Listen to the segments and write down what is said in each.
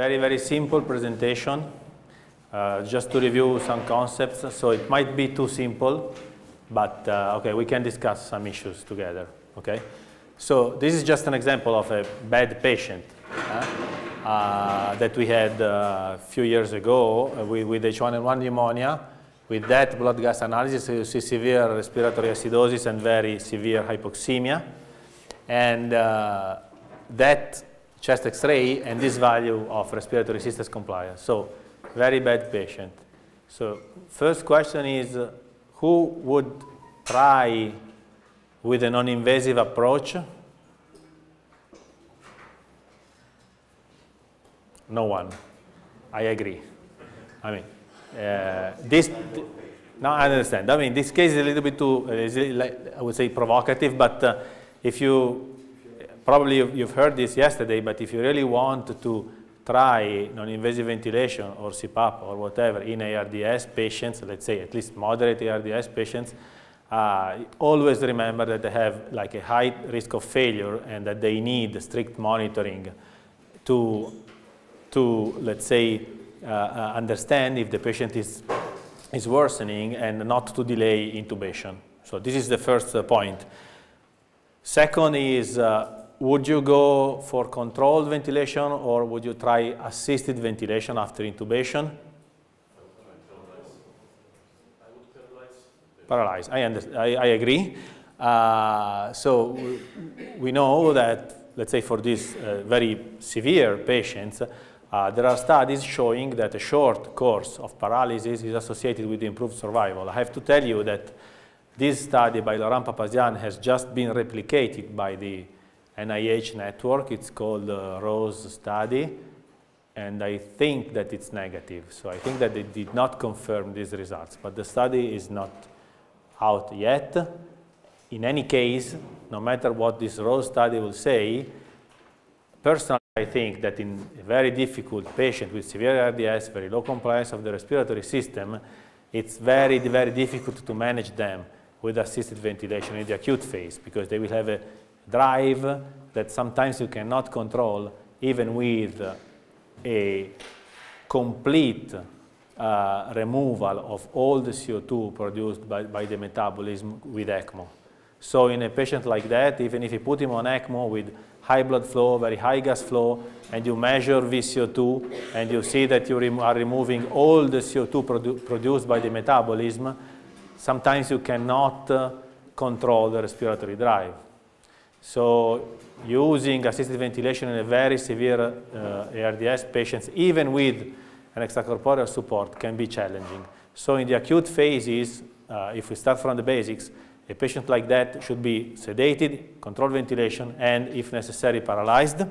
Very, very simple presentation. Uh, just to review some concepts. So it might be too simple, but uh, okay, we can discuss some issues together, okay? So this is just an example of a bad patient uh, uh that we had uh, a few years ago uh, with, with H1N1 pneumonia. With that blood gas analysis, you see severe respiratory acidosis and very severe hypoxemia. And that chest x-ray and this value of respiratory resistance compliance. So very bad patient. So first question is uh, who would try with a non-invasive approach? No one. I agree. I mean, uh, this, no, now I understand. I mean, this case is a little bit too, uh, like, I would say provocative, but uh, if you probably you've heard this yesterday, but if you really want to try non-invasive ventilation or CPAP or whatever in ARDS patients, let's say at least moderate ARDS patients, uh, always remember that they have like a high risk of failure and that they need strict monitoring to, to let's say, uh, uh understand if the patient is, is worsening and not to delay intubation. So this is the first uh, point. Second is uh, would you go for controlled ventilation or would you try assisted ventilation after intubation? Paralyzed. I, I, I agree. Uh, so we know that, let's say for these uh, very severe patients, uh, there are studies showing that a short course of paralysis is associated with improved survival. I have to tell you that this study by Laurent Papazian has just been replicated by the NIH network. It's called the uh, ROSE study, and I think that it's negative. So I think that they did not confirm these results, but the study is not out yet. In any case, no matter what this ROSE study will say, personally, I think that in a very difficult patient with severe RDS, very low compliance of the respiratory system, it's very, very difficult to manage them with assisted ventilation in the acute phase because they will have a drive that sometimes you cannot control even with a complete uh, removal of all the CO2 produced by, by the metabolism with ECMO. So in a patient like that, even if you put him on ECMO with high blood flow, very high gas flow, and you measure VCO2, and you see that you rem are removing all the CO2 produ produced by the metabolism, sometimes you cannot uh, control the respiratory drive. So using assisted ventilation in a very severe uh, ARDS patients, even with an extracorporeal support, can be challenging. So in the acute phases, uh, if we start from the basics, a patient like that should be sedated, controlled ventilation, and if necessary, paralyzed.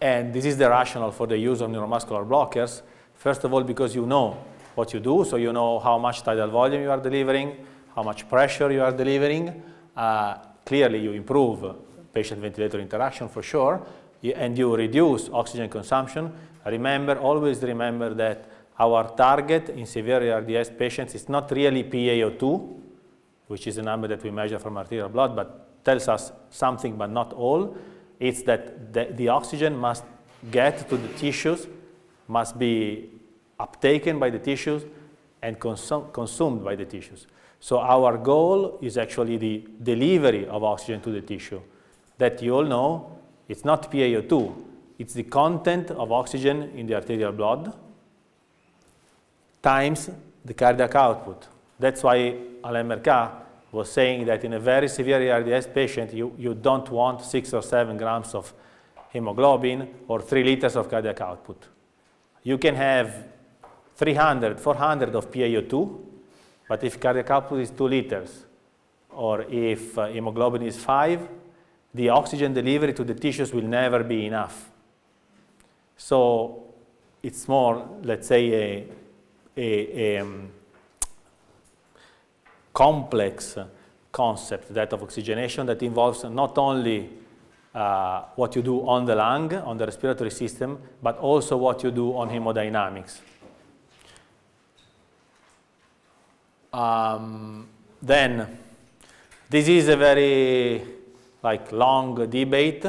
And this is the rationale for the use of neuromuscular blockers. First of all, because you know what you do, so you know how much tidal volume you are delivering, how much pressure you are delivering, uh, clearly you improve patient-ventilator interaction for sure, and you reduce oxygen consumption. Remember, always remember that our target in severe ARDS patients is not really PaO2, which is a number that we measure from arterial blood, but tells us something but not all. It's that the, the oxygen must get to the tissues, must be uptaken by the tissues, and consum consumed by the tissues. So our goal is actually the delivery of oxygen to the tissue. That you all know, it's not PaO2, it's the content of oxygen in the arterial blood times the cardiac output. That's why Alain Mercat was saying that in a very severe ARDS patient, you, you don't want six or seven grams of hemoglobin or three liters of cardiac output. You can have 300, 400 of PaO2, but if cardiac output is 2 liters, or if uh, hemoglobin is 5, the oxygen delivery to the tissues will never be enough. So it's more, let's say, a, a, a um, complex concept, that of oxygenation, that involves not only uh, what you do on the lung, on the respiratory system, but also what you do on hemodynamics. Um, then, this is a very like long debate.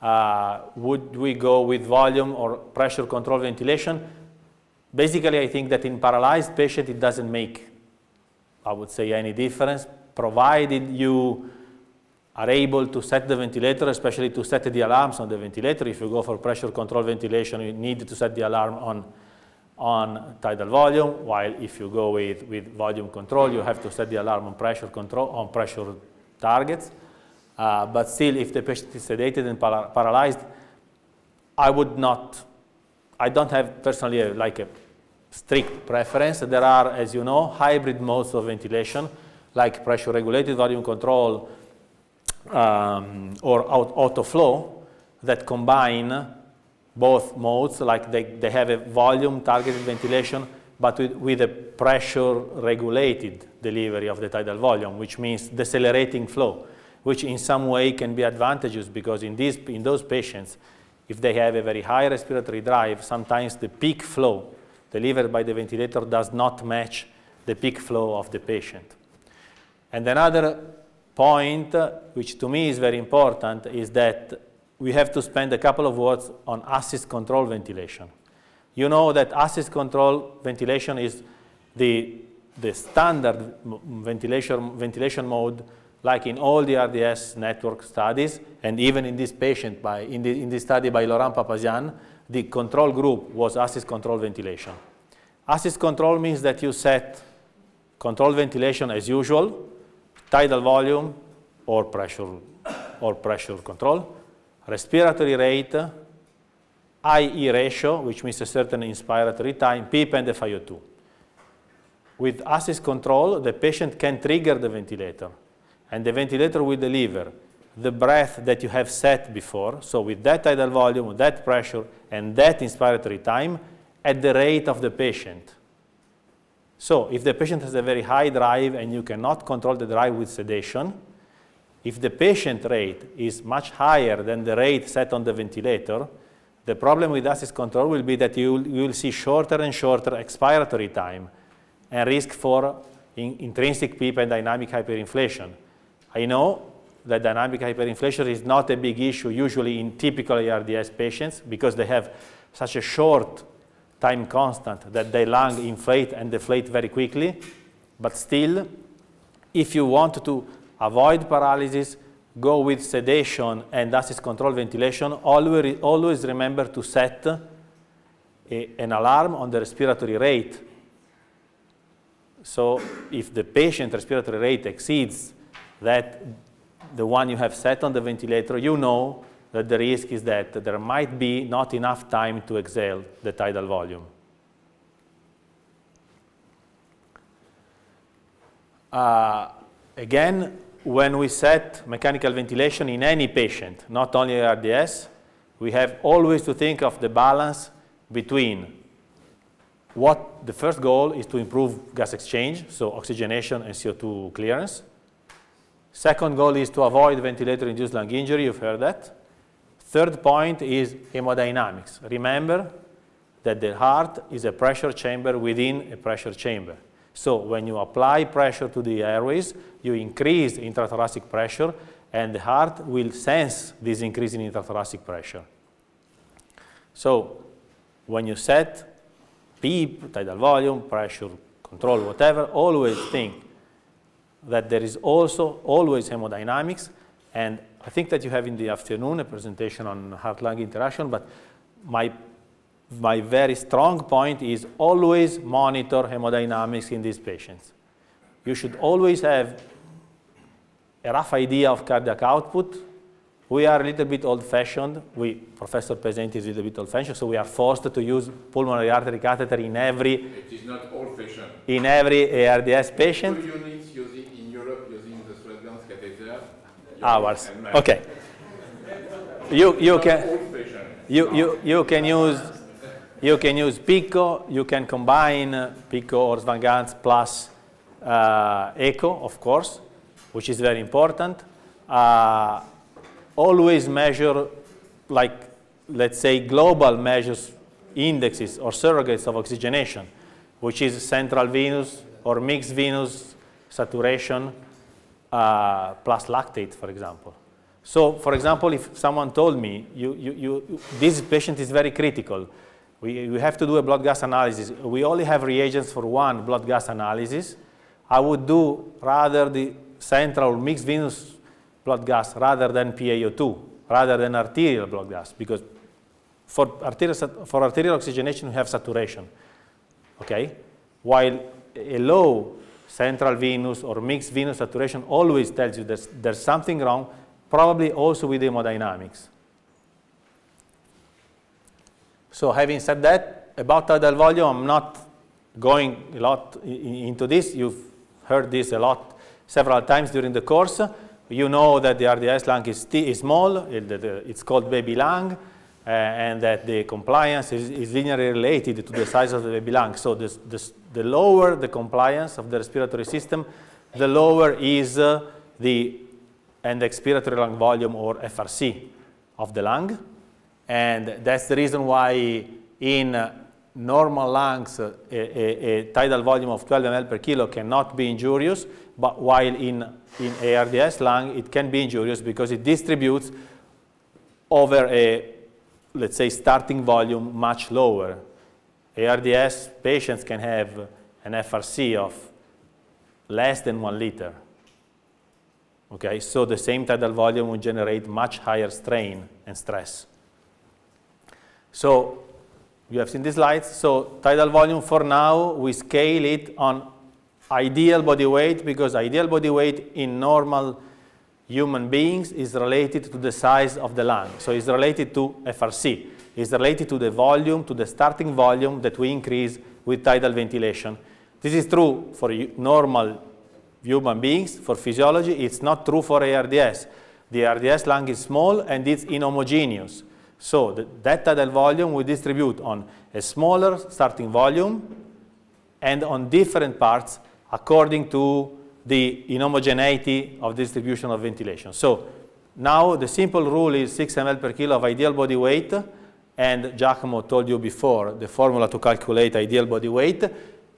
Uh, would we go with volume or pressure control ventilation? Basically, I think that in paralyzed patient, it doesn't make, I would say, any difference, provided you are able to set the ventilator, especially to set the alarms on the ventilator. If you go for pressure control ventilation, you need to set the alarm on on tidal volume, while if you go with, with volume control, you have to set the alarm on pressure control on pressure targets. Uh, but still, if the patient is sedated and paralyzed, I would not, I don't have personally a, uh, like a strict preference. There are, as you know, hybrid modes of ventilation, like pressure regulated volume control um, or out auto flow that combine both modes, like they, they have a volume targeted ventilation, but with, with a pressure regulated delivery of the tidal volume, which means decelerating flow, which in some way can be advantageous because in, these, in those patients, if they have a very high respiratory drive, sometimes the peak flow delivered by the ventilator does not match the peak flow of the patient. And another point, which to me is very important, is that we have to spend a couple of words on assist control ventilation. You know that assist control ventilation is the, the standard ventilation, ventilation mode like in all the RDS network studies, and even in this patient, by, in, the, in this study by Laurent Papazian, the control group was assist control ventilation. Assist control means that you set control ventilation as usual, tidal volume or pressure, or pressure control, respiratory rate, IE ratio, which means a certain inspiratory time, PEEP and FiO2. With assist control, the patient can trigger the ventilator, and the ventilator will deliver the breath that you have set before, so with that tidal volume, that pressure, and that inspiratory time, at the rate of the patient. So if the patient has a very high drive and you cannot control the drive with sedation, if the patient rate is much higher than the rate set on the ventilator, the problem with acid control will be that you will, see shorter and shorter expiratory time and risk for in, intrinsic PEEP and dynamic hyperinflation. I know that dynamic hyperinflation is not a big issue usually in typical ARDS patients because they have such a short time constant that their lung inflate and deflate very quickly. But still, if you want to avoid paralysis, go with sedation and assist controlled ventilation. Always, always remember to set a, an alarm on the respiratory rate. So if the patient respiratory rate exceeds that the one you have set on the ventilator, you know that the risk is that there might be not enough time to exhale the tidal volume. Uh, again, when we set mechanical ventilation in any patient, not only RDS, we have always to think of the balance between what the first goal is to improve gas exchange, so oxygenation and CO2 clearance. Second goal is to avoid ventilator-induced lung injury, you've heard that. Third point is hemodynamics. Remember that the heart is a pressure chamber within a pressure chamber. So when you apply pressure to the airways, you increase intrathoracic pressure and the heart will sense this increase in intrathoracic pressure. So when you set PEEP, tidal volume, pressure control, whatever, always think that there is also always hemodynamics. And I think that you have in the afternoon a presentation on heart-lung interaction, but my my very strong point is always monitor hemodynamics in these patients. You should always have a rough idea of cardiac output. We are a little bit old-fashioned. We, Professor Pesenti is a little bit old-fashioned, so we are forced to use pulmonary artery catheter in every... It is not old-fashioned. In every ARDS patient. Two units using, in Europe using the Sweden's catheter. Ours. Okay. you, you can... You, you, you can use you can use Pico, you can combine uh, Pico or Svangans plus uh, Echo, of course, which is very important. Uh, always measure, like, let's say, global measures, indexes or surrogates of oxygenation, which is central venous or mixed venous saturation uh, plus lactate, for example. So, for example, if someone told me, you, you, you, this patient is very critical, we, have to do a blood gas analysis. We only have reagents for one blood gas analysis. I would do rather the central mixed venous blood gas rather than PaO2, rather than arterial blood gas, because for arterial, for arterial oxygenation, we have saturation, okay? While a low central venous or mixed venous saturation always tells you there's, there's something wrong, probably also with hemodynamics. So having said that, about tidal volume, I'm not going a lot into this. You've heard this a lot several times during the course. You know that the RDS lung is, is small, it's called baby lung, uh, and that the compliance is, is, linearly related to the size of the baby lung. So this, this, the lower the compliance of the respiratory system, the lower is uh, the end expiratory lung volume or FRC of the lung. And that's the reason why in normal lungs, a, a, a, tidal volume of 12 ml per kilo cannot be injurious, but while in, in ARDS lung, it can be injurious because it distributes over a, let's say, starting volume much lower. ARDS patients can have an FRC of less than one liter. Okay, so the same tidal volume will generate much higher strain and stress. So you have seen these slides. So tidal volume for now, we scale it on ideal body weight because ideal body weight in normal human beings is related to the size of the lung. So it's related to FRC. It's related to the volume, to the starting volume that we increase with tidal ventilation. This is true for normal human beings, for physiology. It's not true for ARDS. The ARDS lung is small and it's inhomogeneous. So the, that tidal volume we distribute on a smaller starting volume and on different parts according to the inhomogeneity of distribution of ventilation. So now the simple rule is 6 ml per kilo of ideal body weight and Giacomo told you before the formula to calculate ideal body weight.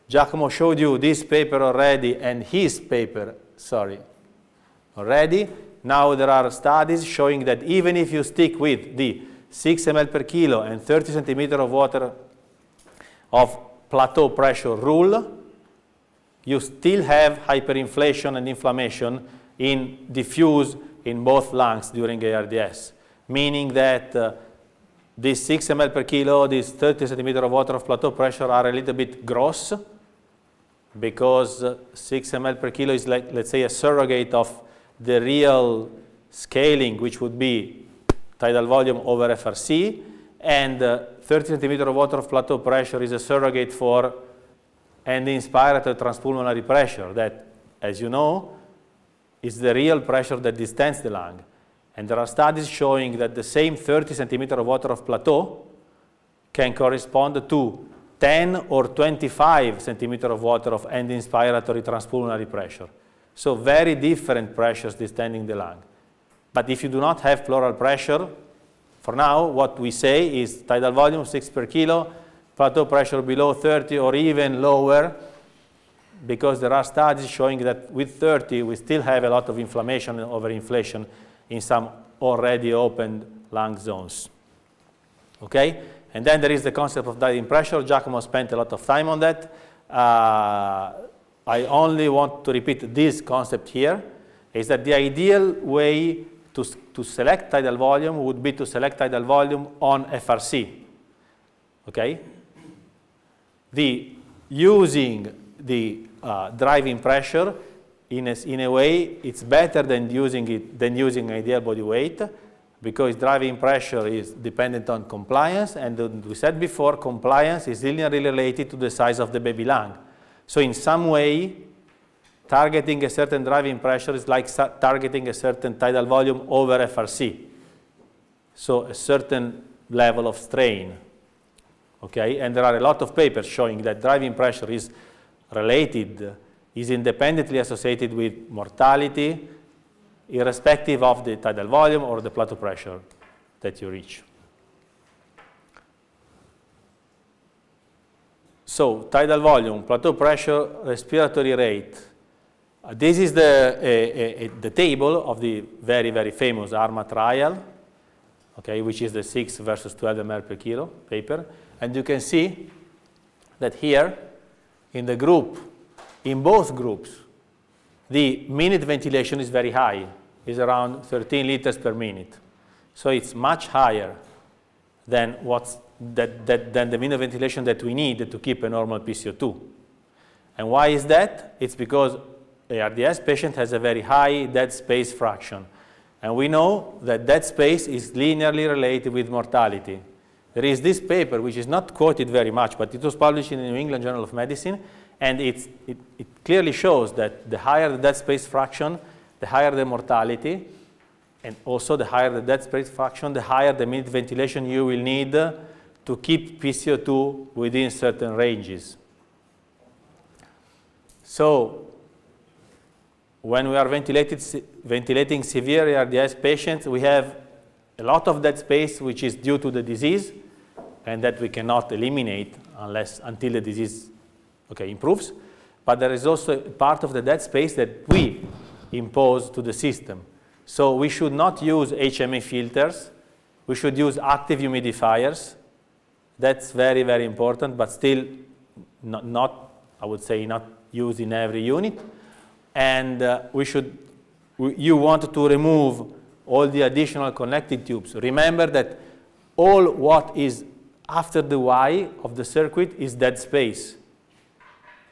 Giacomo showed you this paper already and his paper, sorry, already. Now there are studies showing that even if you stick with the 6 ml per kilo and 30 centimeter of water of plateau pressure rule, you still have hyperinflation and inflammation in diffuse in both lungs during ARDS, meaning that uh, these 6 ml per kilo, these 30 centimeter of water of plateau pressure are a little bit gross because uh, 6 ml per kilo is like, let's say, a surrogate of the real scaling, which would be tidal volume over FRC, and uh, 30 centimeter of water of plateau pressure is a surrogate for and inspiratory transpulmonary pressure that, as you know, is the real pressure that distends the lung. And there are studies showing that the same 30 centimeter of water of plateau can correspond to 10 or 25 centimeter of water of end inspiratory transpulmonary pressure. So very different pressures distending the lung. But if you do not have pleural pressure, for now, what we say is tidal volume 6 per kilo, plateau pressure below 30 or even lower, because there are studies showing that with 30, we still have a lot of inflammation and overinflation in some already opened lung zones. Okay? And then there is the concept of diaphragm pressure. Giacomo spent a lot of time on that. Uh, I only want to repeat this concept here, is that the ideal way to, to select tidal volume would be to select tidal volume on FRC. Okay? The using the uh, driving pressure in a, in a way it's better than using it than using ideal body weight because driving pressure is dependent on compliance and we said before compliance is linearly related to the size of the baby lung. So in some way targeting a certain driving pressure is like targeting a certain tidal volume over FRC. So a certain level of strain. Okay, and there are a lot of papers showing that driving pressure is related, is independently associated with mortality, irrespective of the tidal volume or the plateau pressure that you reach. So tidal volume, plateau pressure, respiratory rate, uh, this is the, uh, uh, the table of the very, very famous ARMA trial, okay, which is the 6 versus 12 ml per kilo paper. And you can see that here in the group, in both groups, the minute ventilation is very high, is around 13 liters per minute. So it's much higher than, what's that, that, than the minute ventilation that we need to keep a normal PCO2. And why is that? It's because ARDS patient has a very high dead space fraction. And we know that dead space is linearly related with mortality. There is this paper, which is not quoted very much, but it was published in the New England Journal of Medicine, and it, it clearly shows that the higher the dead space fraction, the higher the mortality, and also the higher the dead space fraction, the higher the minute ventilation you will need to keep PCO2 within certain ranges. So when we are ventilating severe ARDS patients, we have a lot of that space which is due to the disease and that we cannot eliminate unless until the disease okay, improves. But there is also part of the dead space that we impose to the system. So we should not use HMA filters. We should use active humidifiers. That's very, very important, but still not, not I would say, not used in every unit and uh, we should, we, you want to remove all the additional connected tubes. Remember that all what is after the Y of the circuit is dead space.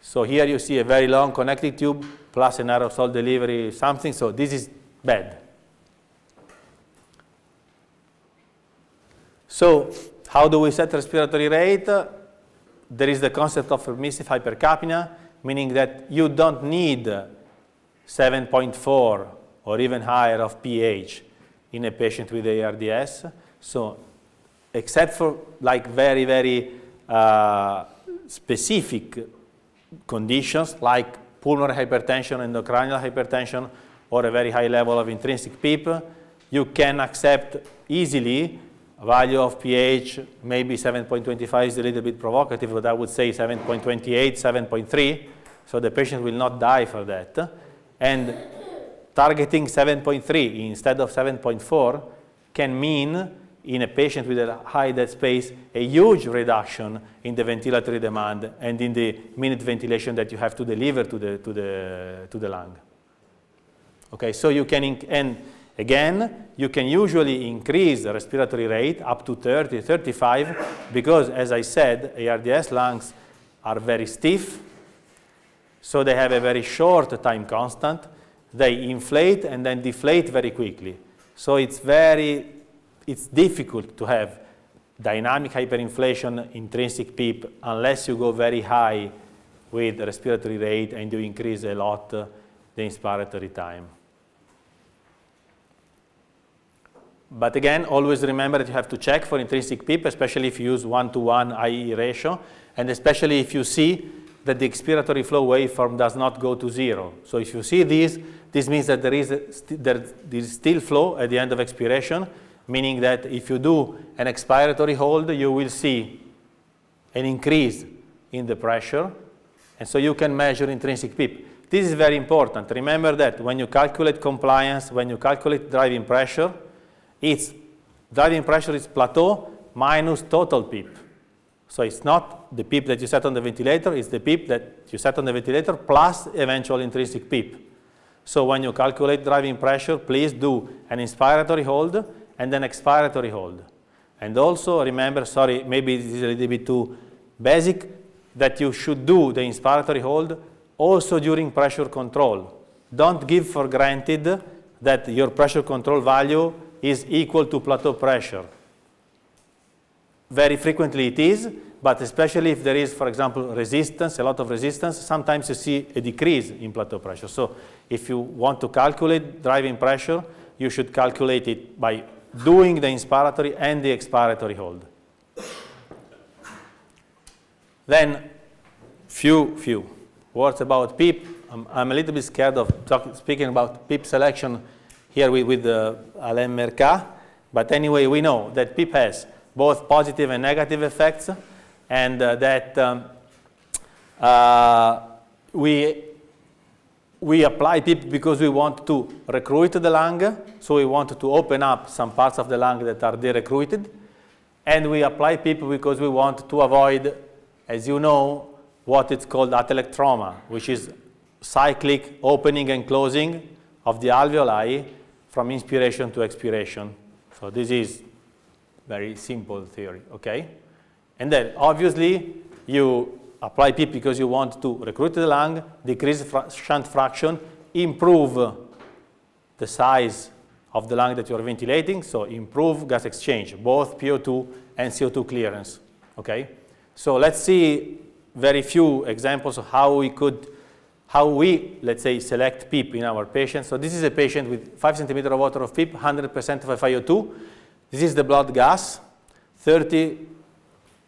So here you see a very long connected tube plus an aerosol delivery something, so this is bad. So how do we set respiratory rate? There is the concept of permissive hypercapnia, meaning that you don't need 7.4 or even higher of pH in a patient with ARDS. So except for like very, very uh, specific conditions like pulmonary hypertension, endocrinal hypertension, or a very high level of intrinsic PEEP, you can accept easily a value of pH, maybe 7.25 is a little bit provocative, but I would say 7.28, 7.3, so the patient will not die for that and targeting 7.3 instead of 7.4 can mean in a patient with a high dead space a huge reduction in the ventilatory demand and in the minute ventilation that you have to deliver to the, to the, to the lung. Okay, so you can, and again, you can usually increase the respiratory rate up to 30, 35, because as I said, ARDS lungs are very stiff, so they have a very short time constant. They inflate and then deflate very quickly. So it's very, it's difficult to have dynamic hyperinflation, intrinsic PEEP, unless you go very high with respiratory rate and you increase a lot the inspiratory time. But again, always remember that you have to check for intrinsic PEEP, especially if you use one-to-one -one IE ratio, and especially if you see that the expiratory flow waveform does not go to zero. So if you see this, this means that there is, st there is still flow at the end of expiration, meaning that if you do an expiratory hold, you will see an increase in the pressure, and so you can measure intrinsic PIP. This is very important. Remember that when you calculate compliance, when you calculate driving pressure, it's driving pressure is plateau minus total PIP. So it's not the PEEP that you set on the ventilator, it's the PEEP that you set on the ventilator plus eventual intrinsic PEEP. So when you calculate driving pressure, please do an inspiratory hold and an expiratory hold. And also remember, sorry, maybe this is a little bit too basic, that you should do the inspiratory hold also during pressure control. Don't give for granted that your pressure control value is equal to plateau pressure. Very frequently it is, but especially if there is, for example, resistance, a lot of resistance, sometimes you see a decrease in plateau pressure. So if you want to calculate driving pressure, you should calculate it by doing the inspiratory and the expiratory hold. Then, few, few words about PEEP. I'm, I'm a little bit scared of talk, speaking about PEEP selection here with, with uh, Alain Merca, but anyway, we know that PEEP has both positive and negative effects, and uh, that um, uh, we, we apply PIP because we want to recruit the lung, so we want to open up some parts of the lung that are derecruited, and we apply PIP because we want to avoid, as you know, what is called atelectroma, which is cyclic opening and closing of the alveoli from inspiration to expiration. So this is very simple theory, okay? And then obviously you apply P because you want to recruit the lung, decrease shunt fraction, improve the size of the lung that you are ventilating, so improve gas exchange, both PO2 and CO2 clearance, okay? So let's see very few examples of how we could, how we, let's say, select PEEP in our patient. So this is a patient with 5 centimeter of water of PEEP, 100% of FiO2, this is the blood gas, 30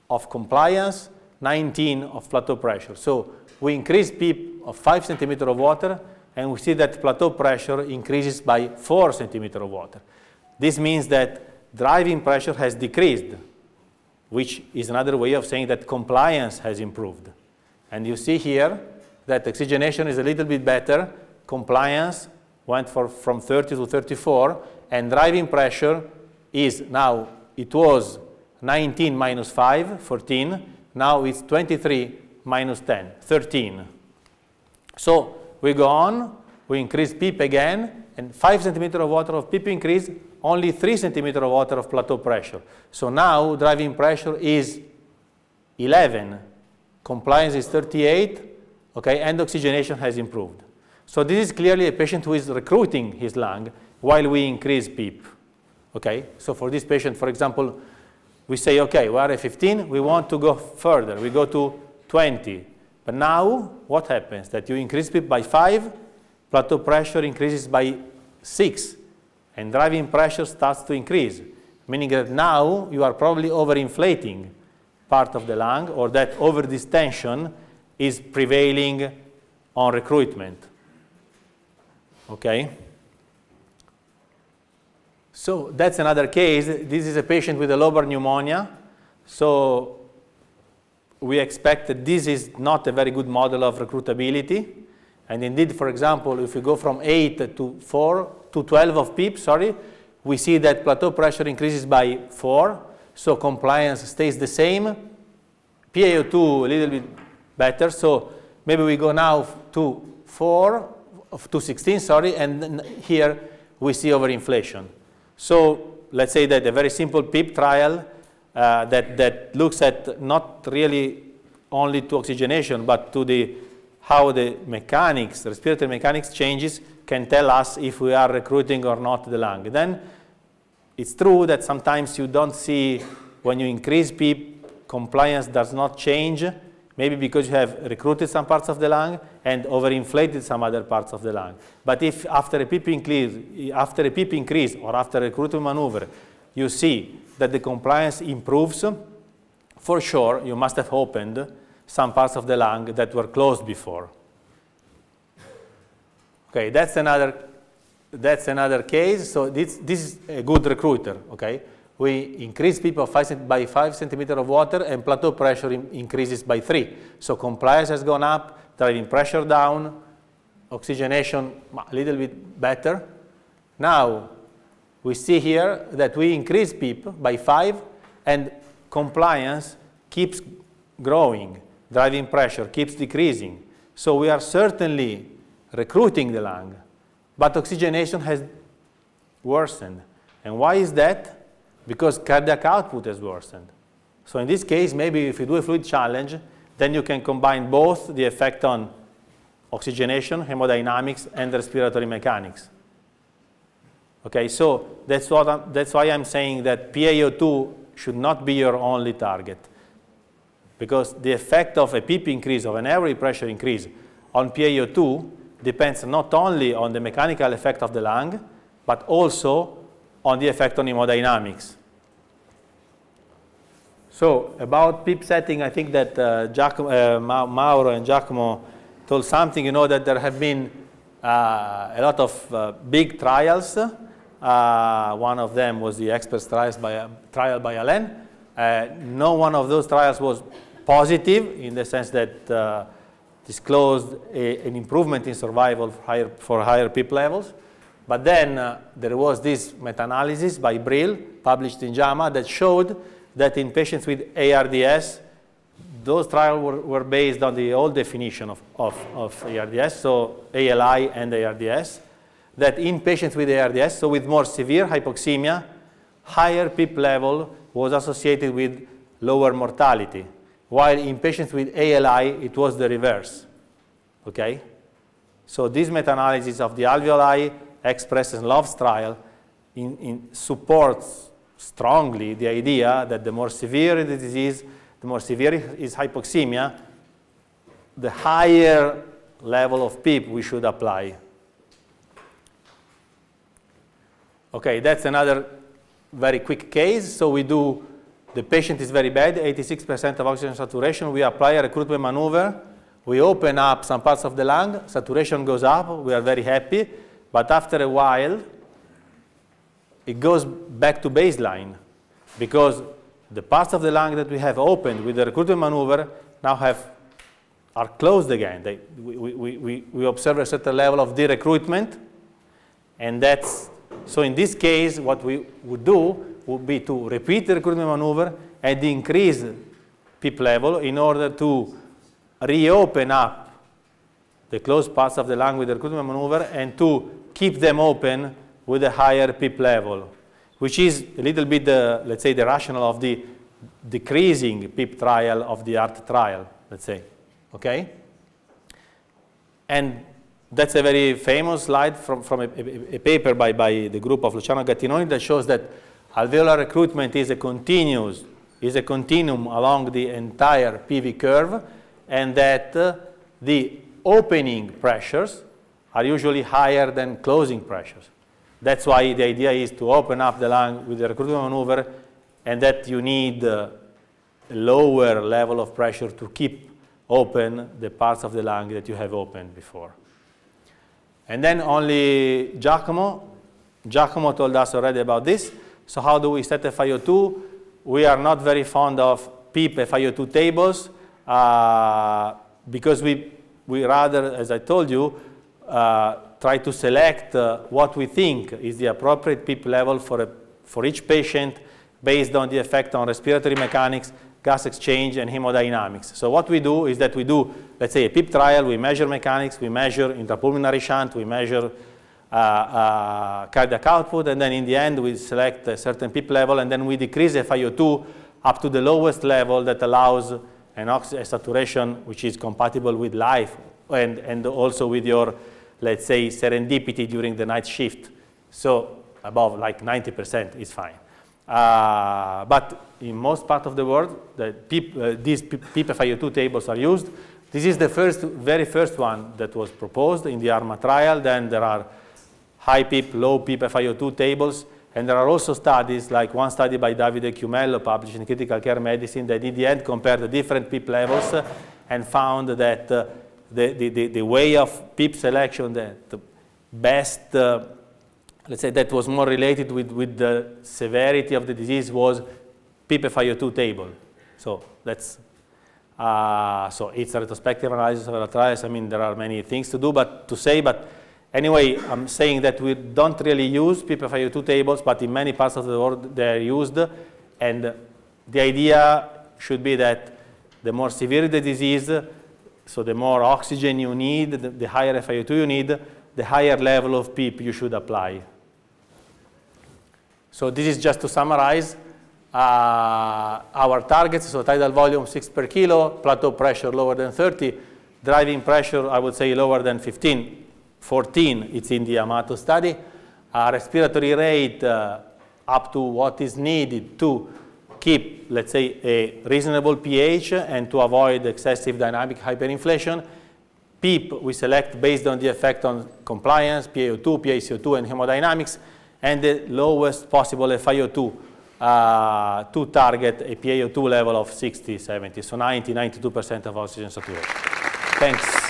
of compliance, 19 of plateau pressure. So we increase PEEP of 5 centimeter of water, and we see that plateau pressure increases by 4 centimeter of water. This means that driving pressure has decreased, which is another way of saying that compliance has improved. And you see here that oxygenation is a little bit better, compliance went for, from 30 to 34, and driving pressure is now, it was 19 minus 5, 14. Now it's 23 minus 10, 13. So we go on, we increase PEEP again, and 5 centimeter of water of PEEP increase, only 3 centimeter of water of plateau pressure. So now driving pressure is 11, compliance is 38, okay, and oxygenation has improved. So this is clearly a patient who is recruiting his lung while we increase PEEP. Okay, so for this patient, for example, we say, okay, we are at 15, we want to go further, we go to 20. But now, what happens? That you increase it by 5, plateau pressure increases by 6, and driving pressure starts to increase, meaning that now you are probably overinflating part of the lung, or that overdistension is prevailing on recruitment. Okay? So that's another case. This is a patient with a lobar pneumonia. So we expect that this is not a very good model of recruitability. And indeed, for example, if we go from 8 to 4 to 12 of PEEP, sorry, we see that plateau pressure increases by 4, so compliance stays the same. PaO2 a little bit better, so maybe we go now to 4, to 16, sorry, and here we see overinflation. So let's say that a very simple PIP trial uh, that, that looks at not really only to oxygenation, but to the, how the mechanics, respiratory mechanics changes can tell us if we are recruiting or not the lung. Then it's true that sometimes you don't see when you increase PIP, compliance does not change, Maybe because you have recruited some parts of the lung and overinflated some other parts of the lung. But if after a PEEP increase, after a increase or after a recruitment maneuver, you see that the compliance improves, for sure you must have opened some parts of the lung that were closed before. Okay, that's another, that's another case. So this, this is a good recruiter, okay? we increase PIP five by 5 centimeter of water and plateau pressure in increases by 3. So compliance has gone up, driving pressure down, oxygenation a little bit better. Now, we see here that we increase PEEP by 5 and compliance keeps growing, driving pressure keeps decreasing. So we are certainly recruiting the lung, but oxygenation has worsened. And why is that? because cardiac output has worsened. So in this case, maybe if you do a fluid challenge, then you can combine both the effect on oxygenation, hemodynamics, and respiratory mechanics. Okay, so that's, what I'm, that's why I'm saying that PaO2 should not be your only target because the effect of a PP increase, of an airway pressure increase on PaO2 depends not only on the mechanical effect of the lung, but also on the effect on hemodynamics. So about PIP setting, I think that uh, Giacomo, uh, Ma Mauro and Giacomo told something, you know, that there have been uh, a lot of uh, big trials. Uh, one of them was the expert trials by, trial by Alain. Uh, no one of those trials was positive in the sense that disclosed a, an improvement in survival for higher, for higher PIP levels. But then uh, there was this meta-analysis by Brill, published in JAMA, that showed that in patients with ARDS, those trials were, were based on the old definition of, of, of ARDS, so ALI and ARDS, that in patients with ARDS, so with more severe hypoxemia, higher PIP level was associated with lower mortality, while in patients with ALI, it was the reverse. Okay? So this meta-analysis of the alveoli expresses Love's trial in, in supports strongly the idea that the more severe the disease, the more severe is hypoxemia, the higher level of PEEP we should apply. Okay, that's another very quick case. So we do, the patient is very bad, 86% of oxygen saturation. We apply a recruitment maneuver. We open up some parts of the lung. Saturation goes up. We are very happy. But after a while, it goes back to baseline because the parts of the lung that we have opened with the recruitment maneuver now have are closed again. They, we, we, we, we observe a certain level of de-recruitment, and that's so in this case, what we would do would be to repeat the recruitment maneuver and increase PEEP level in order to reopen up the closed parts of the lung with the recruitment maneuver and to keep them open with a higher PIP level, which is a little bit the, let's say, the rationale of the decreasing PIP trial of the art trial, let's say, okay? And that's a very famous slide from, from a, a, a paper by, by the group of Luciano Gattinoni that shows that alveolar recruitment is a continuous, is a continuum along the entire PV curve, and that uh, the opening pressures are usually higher than closing pressures. That's why the idea is to open up the lung with the recruitment maneuver and that you need a lower level of pressure to keep open the parts of the lung that you have opened before. And then only Giacomo. Giacomo told us already about this. So how do we set FiO2? We are not very fond of PEEP FiO2 tables uh, because we, we rather, as I told you, uh, try to select uh, what we think is the appropriate PEEP level for, a, for each patient based on the effect on respiratory mechanics, gas exchange, and hemodynamics. So what we do is that we do, let's say, a PEEP trial. We measure mechanics. We measure intrapulmonary shunt. We measure uh, uh, cardiac output. And then in the end, we select a certain PEEP level. And then we decrease FiO2 up to the lowest level that allows an oxygen saturation, which is compatible with life and, and also with your let's say, serendipity during the night shift. So above like 90% is fine. Uh, but in most part of the world, the PIP, uh, these PIPFIO2 tables are used. This is the first, very first one that was proposed in the ARMA trial. Then there are high PIP, low PIPFIO2 tables. And there are also studies, like one study by Davide Cumello published in Critical Care Medicine that in the end compared the different PIP levels uh, and found that uh, the, the, the, the way of PIP selection, that the best, uh, let's say that was more related with, with the severity of the disease was PIPFIO2 table. So that's, uh, so it's a retrospective analysis of the trials. I mean, there are many things to do, but to say, but anyway, I'm saying that we don't really use PIPFIO2 tables, but in many parts of the world they are used. And the idea should be that the more severe the disease, so the more oxygen you need, the, the higher FiO2 you need, the higher level of PEEP you should apply. So this is just to summarize uh, our targets. So tidal volume 6 per kilo, plateau pressure lower than 30, driving pressure, I would say, lower than 15, 14, it's in the Amato study. Uh, respiratory rate uh, up to what is needed to keep, let's say, a reasonable pH and to avoid excessive dynamic hyperinflation. PEEP we select based on the effect on compliance, PaO2, PaCO2, and hemodynamics, and the lowest possible FiO2 uh, to target a PaO2 level of 60, 70, so 90, 92% of oxygen saturation. Thanks.